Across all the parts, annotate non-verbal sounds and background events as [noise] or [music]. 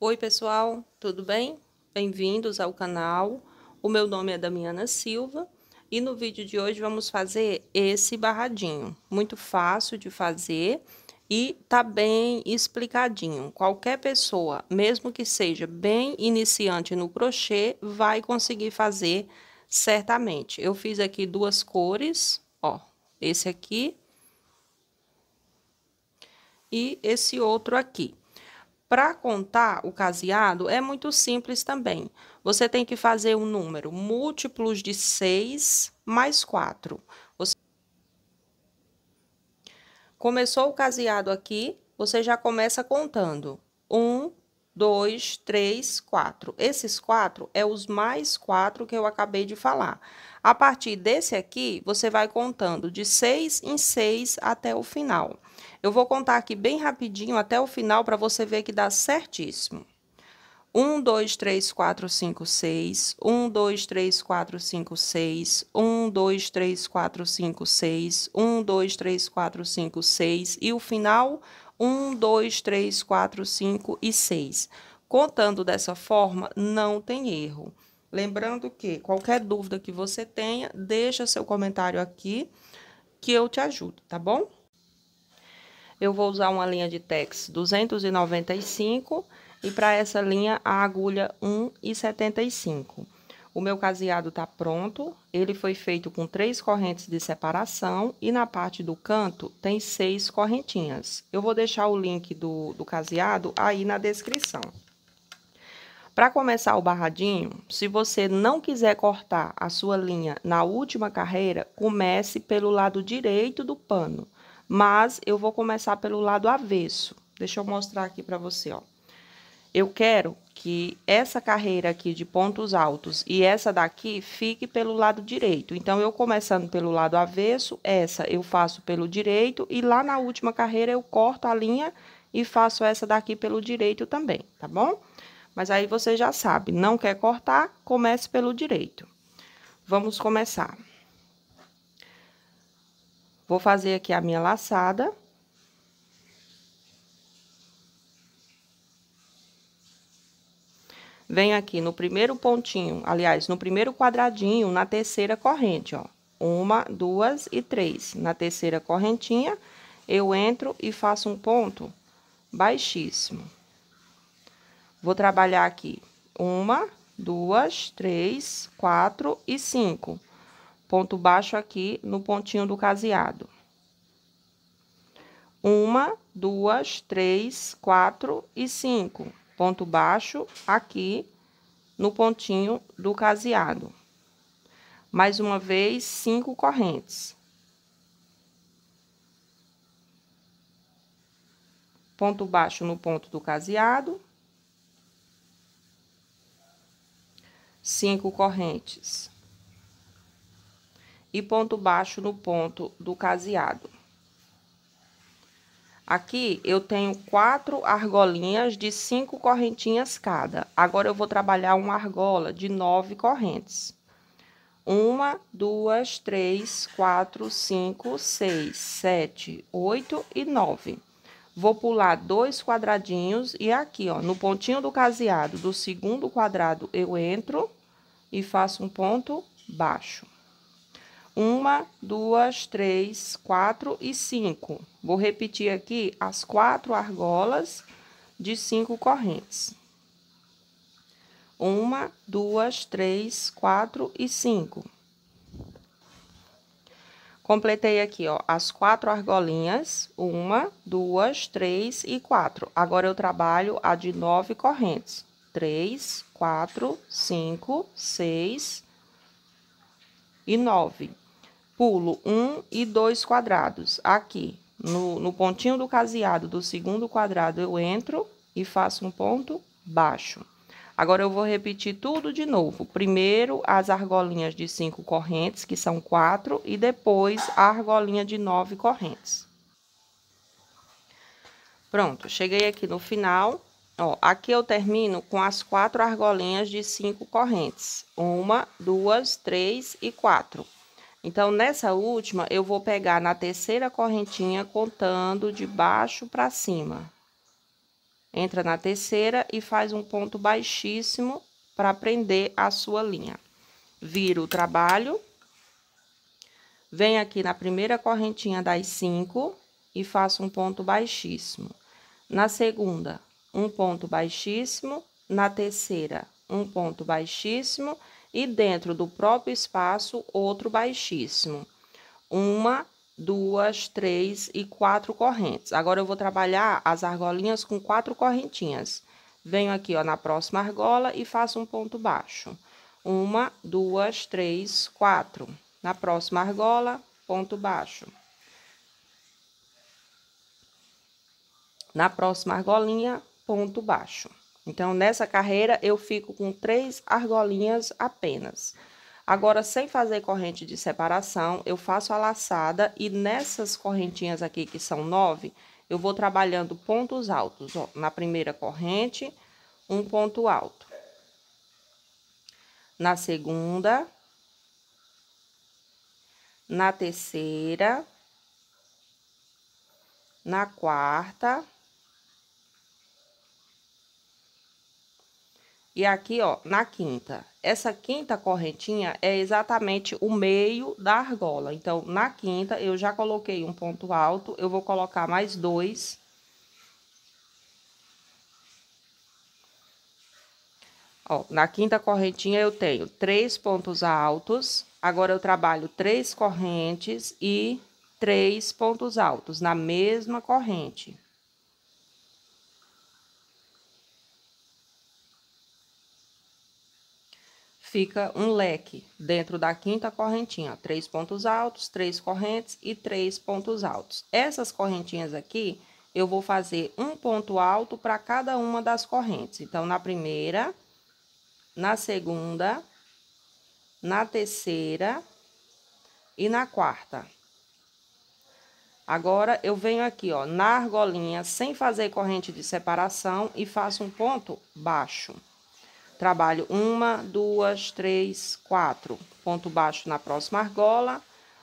Oi, pessoal, tudo bem? Bem-vindos ao canal. O meu nome é Damiana Silva e no vídeo de hoje vamos fazer esse barradinho. Muito fácil de fazer e tá bem explicadinho. Qualquer pessoa, mesmo que seja bem iniciante no crochê, vai conseguir fazer certamente. Eu fiz aqui duas cores, ó, esse aqui e esse outro aqui. Para contar o caseado é muito simples também. Você tem que fazer um número múltiplos de 6 mais 4. Você... Começou o caseado aqui, você já começa contando. 1, 2, 3, 4. Esses 4 é os mais 4 que eu acabei de falar. A partir desse aqui, você vai contando de 6 em 6 até o final. Eu vou contar aqui bem rapidinho até o final para você ver que dá certíssimo. 1, 2, 3, 4, 5, 6, 1, 2, 3, 4, 5, 6, 1, 2, 3, 4, 5, 6, 1, 2, 3, 4, 5, 6 e o final 1, 2, 3, 4, 5 e 6. Contando dessa forma, não tem erro. Lembrando que qualquer dúvida que você tenha, deixa seu comentário aqui que eu te ajudo, tá bom? Eu vou usar uma linha de tex 295 e para essa linha a agulha 1,75. O meu caseado tá pronto, ele foi feito com três correntes de separação e na parte do canto tem seis correntinhas. Eu vou deixar o link do, do caseado aí na descrição. Para começar o barradinho, se você não quiser cortar a sua linha na última carreira, comece pelo lado direito do pano, mas eu vou começar pelo lado avesso. Deixa eu mostrar aqui para você, ó. Eu quero que essa carreira aqui de pontos altos e essa daqui fique pelo lado direito. Então, eu começando pelo lado avesso, essa eu faço pelo direito e lá na última carreira eu corto a linha e faço essa daqui pelo direito também, tá bom? Tá bom? Mas aí você já sabe, não quer cortar, comece pelo direito. Vamos começar. Vou fazer aqui a minha laçada. Venho aqui no primeiro pontinho, aliás, no primeiro quadradinho, na terceira corrente, ó. Uma, duas e três. Na terceira correntinha, eu entro e faço um ponto baixíssimo. Vou trabalhar aqui uma, duas, três, quatro e cinco. Ponto baixo aqui no pontinho do caseado. Uma, duas, três, quatro e cinco. Ponto baixo aqui no pontinho do caseado. Mais uma vez, cinco correntes. Ponto baixo no ponto do caseado cinco correntes e ponto baixo no ponto do caseado. Aqui eu tenho quatro argolinhas de cinco correntinhas cada. Agora eu vou trabalhar uma argola de nove correntes. Uma, duas, três, quatro, cinco, seis, sete, oito e nove. Vou pular dois quadradinhos e aqui, ó, no pontinho do caseado do segundo quadrado eu entro e faço um ponto baixo. Uma, duas, três, quatro e cinco. Vou repetir aqui as quatro argolas de cinco correntes. Uma, duas, três, quatro e cinco. Completei aqui, ó, as quatro argolinhas, uma, duas, três e quatro. Agora, eu trabalho a de nove correntes três, quatro, cinco, seis e nove. Pulo um e dois quadrados. Aqui, no, no pontinho do caseado do segundo quadrado, eu entro e faço um ponto baixo. Agora, eu vou repetir tudo de novo. Primeiro, as argolinhas de cinco correntes, que são quatro, e depois a argolinha de nove correntes. Pronto, cheguei aqui no final Ó, aqui eu termino com as quatro argolinhas de cinco correntes. Uma, duas, três e quatro. Então, nessa última, eu vou pegar na terceira correntinha, contando de baixo para cima. Entra na terceira e faz um ponto baixíssimo para prender a sua linha. Vira o trabalho. Venho aqui na primeira correntinha das cinco e faço um ponto baixíssimo. Na segunda, um ponto baixíssimo, na terceira, um ponto baixíssimo e dentro do próprio espaço, outro baixíssimo. Uma, duas, três e quatro correntes. Agora, eu vou trabalhar as argolinhas com quatro correntinhas. Venho aqui, ó, na próxima argola e faço um ponto baixo. Uma, duas, três, quatro. Na próxima argola, ponto baixo. Na próxima argolinha, ponto baixo. Então, nessa carreira, eu fico com três argolinhas apenas. Agora, sem fazer corrente de separação, eu faço a laçada e nessas correntinhas aqui, que são nove, eu vou trabalhando pontos altos. Ó, na primeira corrente, um ponto alto. Na segunda. Na terceira. Na quarta E aqui, ó, na quinta. Essa quinta correntinha é exatamente o meio da argola. Então, na quinta, eu já coloquei um ponto alto, eu vou colocar mais dois. Ó, na quinta correntinha eu tenho três pontos altos, agora eu trabalho três correntes e três pontos altos na mesma corrente. fica um leque dentro da quinta correntinha, três pontos altos, três correntes e três pontos altos. Essas correntinhas aqui, eu vou fazer um ponto alto para cada uma das correntes. Então, na primeira, na segunda, na terceira e na quarta. Agora, eu venho aqui, ó, na argolinha, sem fazer corrente de separação e faço um ponto baixo. Trabalho uma, duas, três, quatro. Ponto baixo na próxima argola.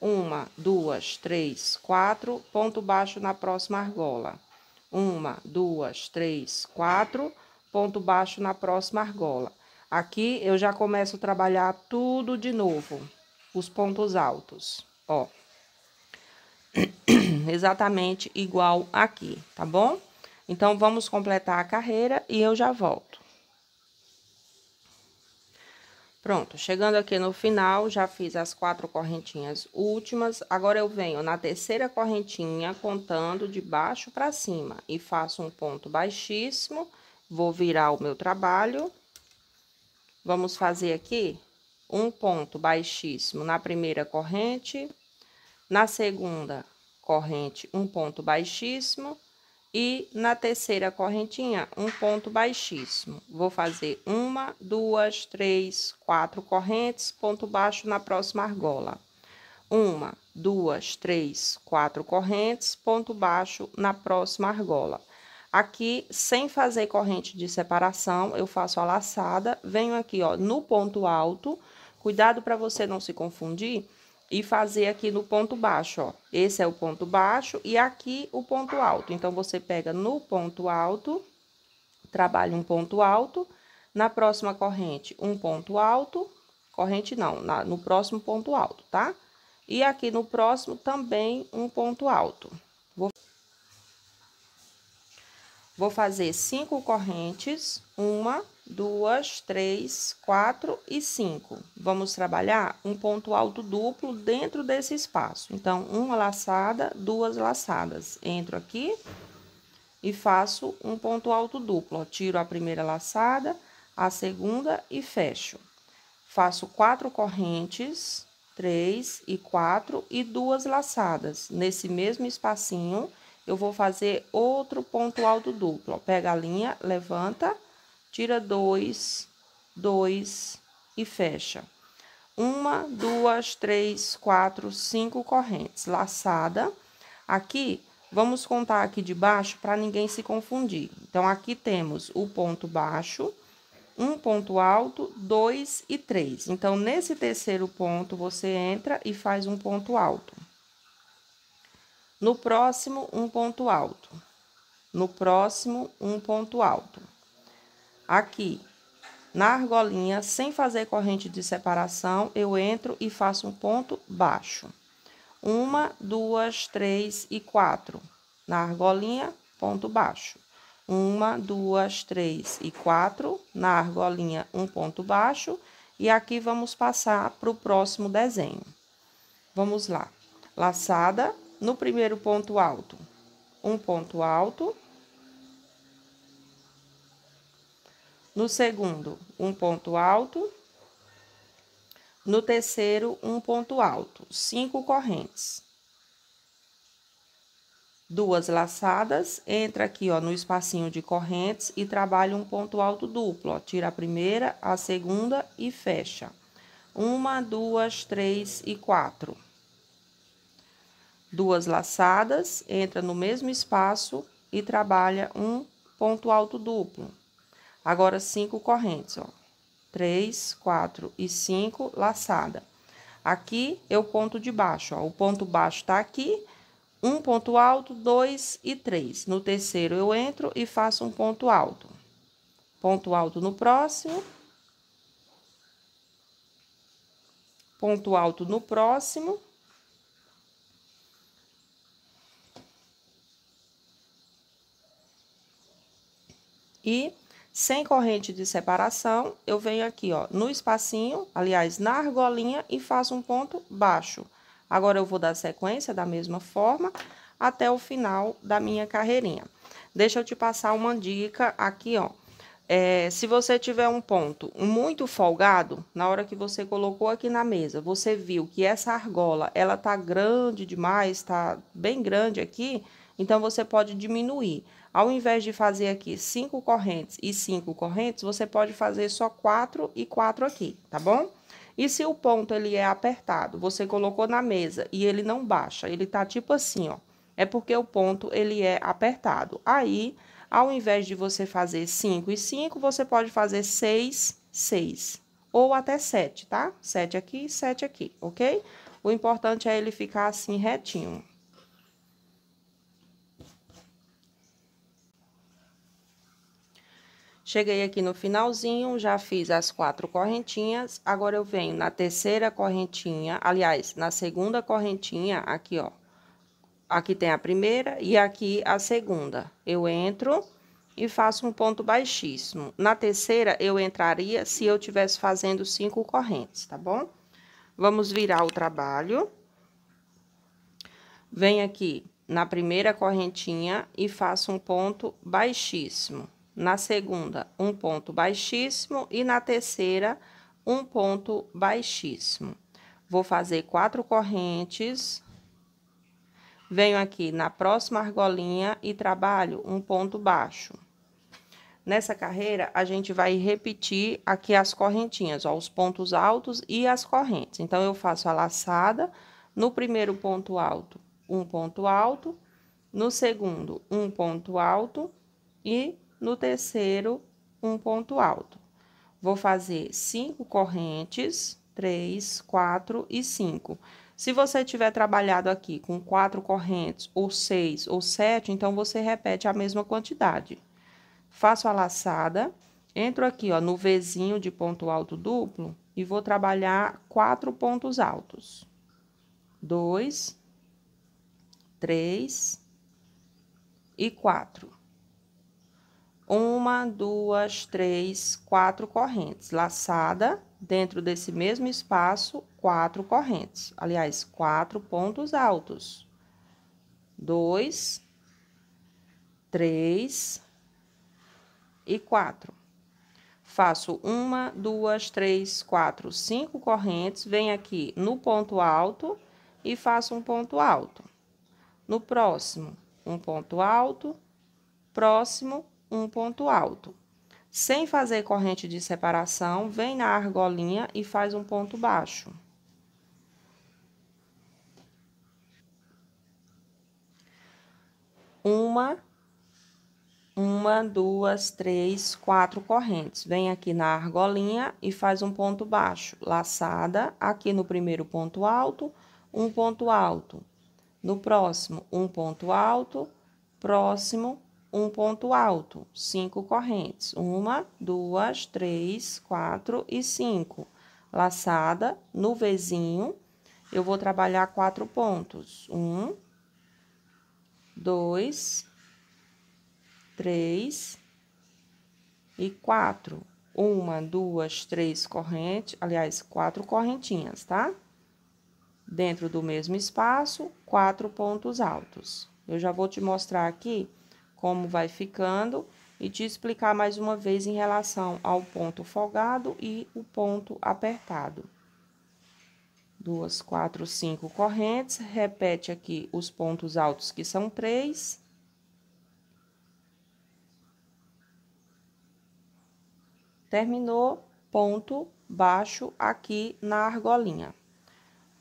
Uma, duas, três, quatro. Ponto baixo na próxima argola. Uma, duas, três, quatro. Ponto baixo na próxima argola. Aqui eu já começo a trabalhar tudo de novo, os pontos altos, ó. [coughs] Exatamente igual aqui, tá bom? Então, vamos completar a carreira e eu já volto. Pronto, chegando aqui no final, já fiz as quatro correntinhas últimas. Agora, eu venho na terceira correntinha, contando de baixo para cima. E faço um ponto baixíssimo, vou virar o meu trabalho. Vamos fazer aqui um ponto baixíssimo na primeira corrente. Na segunda corrente, um ponto baixíssimo. E na terceira correntinha, um ponto baixíssimo. Vou fazer uma, duas, três, quatro correntes, ponto baixo na próxima argola. Uma, duas, três, quatro correntes, ponto baixo na próxima argola. Aqui, sem fazer corrente de separação, eu faço a laçada, venho aqui, ó, no ponto alto. Cuidado para você não se confundir e fazer aqui no ponto baixo, ó. Esse é o ponto baixo e aqui o ponto alto. Então, você pega no ponto alto, trabalha um ponto alto, na próxima corrente, um ponto alto, corrente não, na, no próximo ponto alto, tá? E aqui no próximo também um ponto alto. Vou, Vou fazer cinco correntes, uma, duas, três, quatro e cinco. Vamos trabalhar um ponto alto duplo dentro desse espaço. Então, uma laçada, duas laçadas. Entro aqui e faço um ponto alto duplo. Ó. Tiro a primeira laçada, a segunda e fecho. Faço quatro correntes, três e quatro e duas laçadas. Nesse mesmo espacinho, eu vou fazer outro ponto alto duplo. Ó. Pega a linha, levanta tira dois, dois e fecha. Uma, duas, três, quatro, cinco correntes laçada. Aqui, vamos contar aqui de baixo para ninguém se confundir. Então, aqui temos o ponto baixo, um ponto alto, dois e três. Então, nesse terceiro ponto, você entra e faz um ponto alto. No próximo, um ponto alto. No próximo, um ponto alto. Aqui, na argolinha, sem fazer corrente de separação, eu entro e faço um ponto baixo. Uma, duas, três e quatro. Na argolinha, ponto baixo. Uma, duas, três e quatro. Na argolinha, um ponto baixo. E aqui vamos passar para o próximo desenho. Vamos lá. Laçada no primeiro ponto alto. Um ponto alto No segundo, um ponto alto. No terceiro, um ponto alto. Cinco correntes. Duas laçadas, entra aqui, ó, no espacinho de correntes e trabalha um ponto alto duplo, ó. Tira a primeira, a segunda e fecha. Uma, duas, três e quatro duas laçadas, entra no mesmo espaço e trabalha um ponto alto duplo. Agora, cinco correntes, ó. Três, quatro e cinco, laçada. Aqui é o ponto de baixo, ó. O ponto baixo tá aqui, um ponto alto, dois e três. No terceiro, eu entro e faço um ponto alto. Ponto alto no próximo. Ponto alto no próximo. E sem corrente de separação, eu venho aqui, ó, no espacinho, aliás, na argolinha e faço um ponto baixo. Agora, eu vou dar sequência da mesma forma até o final da minha carreirinha. Deixa eu te passar uma dica aqui, ó. É, se você tiver um ponto muito folgado, na hora que você colocou aqui na mesa, você viu que essa argola, ela tá grande demais, tá bem grande aqui, então você pode diminuir. Ao invés de fazer aqui cinco correntes e cinco correntes, você pode fazer só quatro e quatro aqui, tá bom? E se o ponto ele é apertado, você colocou na mesa e ele não baixa, ele tá tipo assim, ó. É porque o ponto ele é apertado. Aí, ao invés de você fazer 5 e 5, você pode fazer 6, 6 ou até 7, tá? 7 aqui, 7 aqui, ok? O importante é ele ficar assim retinho. Cheguei aqui no finalzinho, já fiz as quatro correntinhas, agora eu venho na terceira correntinha, aliás, na segunda correntinha, aqui, ó. Aqui tem a primeira e aqui a segunda. Eu entro e faço um ponto baixíssimo. Na terceira, eu entraria se eu tivesse fazendo cinco correntes, tá bom? Vamos virar o trabalho. Venho aqui na primeira correntinha e faço um ponto baixíssimo na segunda, um ponto baixíssimo e na terceira, um ponto baixíssimo. Vou fazer quatro correntes, venho aqui na próxima argolinha e trabalho um ponto baixo. Nessa carreira, a gente vai repetir aqui as correntinhas, ó, os pontos altos e as correntes. Então, eu faço a laçada, no primeiro ponto alto, um ponto alto, no segundo, um ponto alto e no terceiro, um ponto alto. Vou fazer cinco correntes, três, quatro e cinco. Se você tiver trabalhado aqui com quatro correntes, ou seis, ou sete, então você repete a mesma quantidade. Faço a laçada, entro aqui, ó, no Vzinho de ponto alto duplo e vou trabalhar quatro pontos altos. Dois, três e quatro uma, duas, três, quatro correntes. Laçada, dentro desse mesmo espaço, quatro correntes. Aliás, quatro pontos altos. Dois, três e quatro. Faço uma, duas, três, quatro, cinco correntes. Venho aqui no ponto alto e faço um ponto alto. No próximo, um ponto alto. Próximo, um ponto alto. Sem fazer corrente de separação, vem na argolinha e faz um ponto baixo. Uma, uma, duas, três, quatro correntes. Vem aqui na argolinha e faz um ponto baixo. Laçada, aqui no primeiro ponto alto, um ponto alto. No próximo, um ponto alto, próximo, um ponto alto, cinco correntes, uma, duas, três, quatro e cinco. Laçada no vizinho, eu vou trabalhar quatro pontos: um, dois, três e quatro. Uma, duas, três correntes, aliás, quatro correntinhas, tá? Dentro do mesmo espaço, quatro pontos altos. Eu já vou te mostrar aqui como vai ficando e te explicar mais uma vez em relação ao ponto folgado e o ponto apertado. Duas, quatro, cinco correntes, repete aqui os pontos altos que são três. Terminou, ponto baixo aqui na argolinha.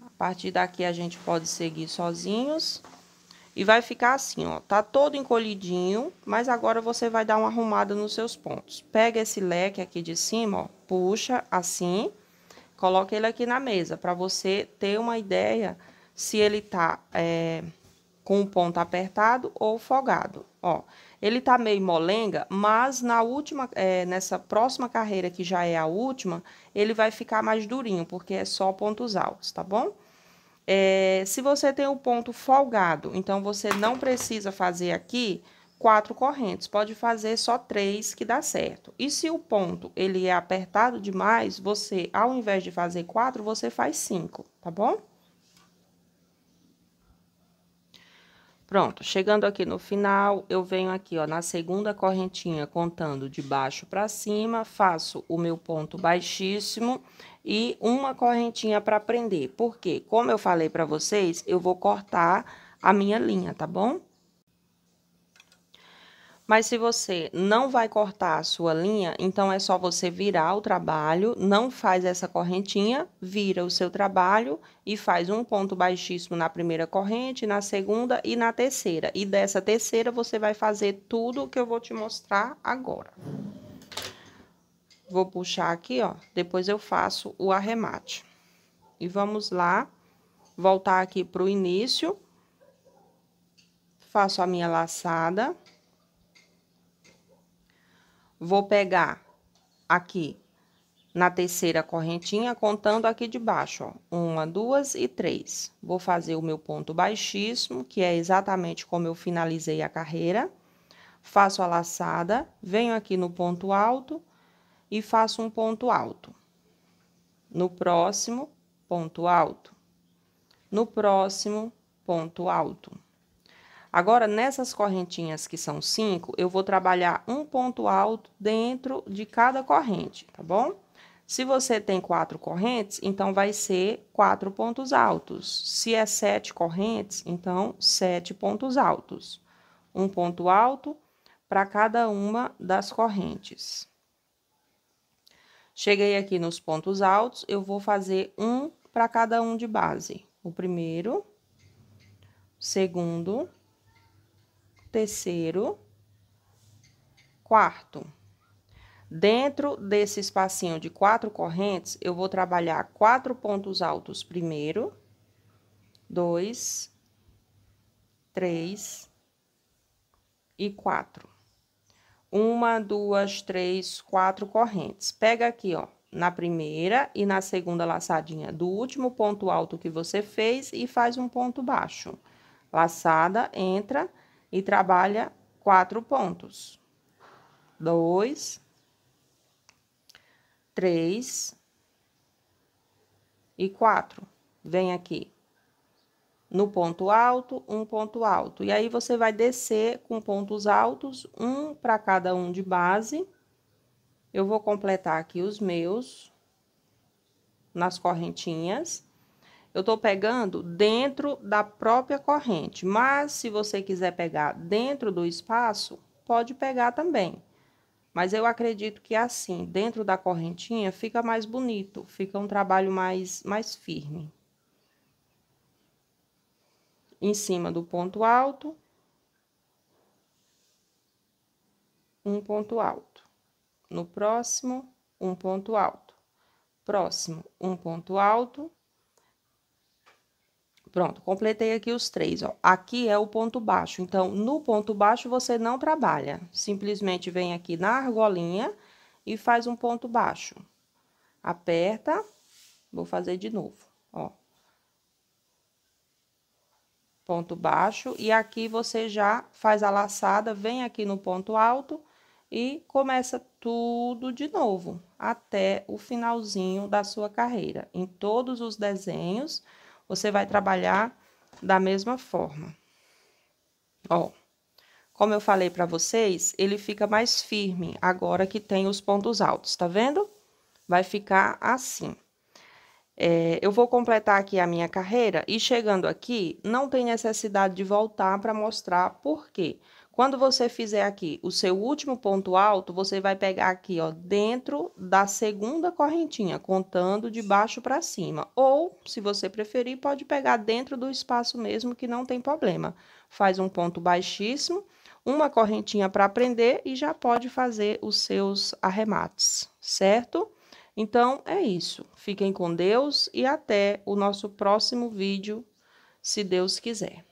A partir daqui a gente pode seguir sozinhos. E vai ficar assim, ó, tá todo encolhidinho, mas agora você vai dar uma arrumada nos seus pontos. Pega esse leque aqui de cima, ó, puxa assim, coloca ele aqui na mesa, para você ter uma ideia se ele tá é, com o ponto apertado ou folgado, ó. Ele tá meio molenga, mas na última, é, nessa próxima carreira que já é a última, ele vai ficar mais durinho, porque é só pontos altos, tá bom? É, se você tem um ponto folgado, então você não precisa fazer aqui quatro correntes, pode fazer só três que dá certo. E se o ponto ele é apertado demais, você ao invés de fazer quatro, você faz cinco, tá bom? Pronto, chegando aqui no final, eu venho aqui, ó, na segunda correntinha, contando de baixo para cima, faço o meu ponto baixíssimo e uma correntinha para prender. Porque, como eu falei para vocês, eu vou cortar a minha linha, tá bom? Mas se você não vai cortar a sua linha, então é só você virar o trabalho, não faz essa correntinha, vira o seu trabalho e faz um ponto baixíssimo na primeira corrente, na segunda e na terceira. E dessa terceira você vai fazer tudo o que eu vou te mostrar agora. Vou puxar aqui, ó, depois eu faço o arremate. E vamos lá, voltar aqui pro início. Faço a minha laçada. Vou pegar aqui na terceira correntinha, contando aqui de baixo, ó, uma, duas e três. Vou fazer o meu ponto baixíssimo, que é exatamente como eu finalizei a carreira. Faço a laçada, venho aqui no ponto alto e faço um ponto alto. No próximo, ponto alto. No próximo, ponto alto. Agora, nessas correntinhas que são cinco, eu vou trabalhar um ponto alto dentro de cada corrente, tá bom? Se você tem quatro correntes, então vai ser quatro pontos altos. Se é sete correntes, então sete pontos altos. Um ponto alto para cada uma das correntes. Cheguei aqui nos pontos altos, eu vou fazer um para cada um de base. O primeiro, segundo, terceiro, quarto. Dentro desse espacinho de quatro correntes, eu vou trabalhar quatro pontos altos primeiro, dois, três e quatro uma, duas, três, quatro correntes. Pega aqui, ó, na primeira e na segunda laçadinha do último ponto alto que você fez e faz um ponto baixo. Laçada, entra e trabalha quatro pontos. Dois, três e quatro. Vem aqui no ponto alto, um ponto alto. E aí, você vai descer com pontos altos, um para cada um de base. Eu vou completar aqui os meus, nas correntinhas. Eu tô pegando dentro da própria corrente, mas se você quiser pegar dentro do espaço, pode pegar também. Mas eu acredito que assim, dentro da correntinha, fica mais bonito, fica um trabalho mais, mais firme em cima do ponto alto, um ponto alto. No próximo, um ponto alto. Próximo, um ponto alto. Pronto, completei aqui os três, ó. Aqui é o ponto baixo, então, no ponto baixo você não trabalha. Simplesmente vem aqui na argolinha e faz um ponto baixo. Aperta, vou fazer de novo, ó ponto baixo, e aqui você já faz a laçada, vem aqui no ponto alto e começa tudo de novo, até o finalzinho da sua carreira. Em todos os desenhos, você vai trabalhar da mesma forma. Ó, como eu falei para vocês, ele fica mais firme agora que tem os pontos altos, tá vendo? Vai ficar assim. É, eu vou completar aqui a minha carreira e chegando aqui, não tem necessidade de voltar para mostrar por quê. Quando você fizer aqui o seu último ponto alto, você vai pegar aqui, ó, dentro da segunda correntinha, contando de baixo para cima. Ou, se você preferir, pode pegar dentro do espaço mesmo, que não tem problema. Faz um ponto baixíssimo, uma correntinha para prender e já pode fazer os seus arremates, certo? Então é isso. Fiquem com Deus e até o nosso próximo vídeo, se Deus quiser.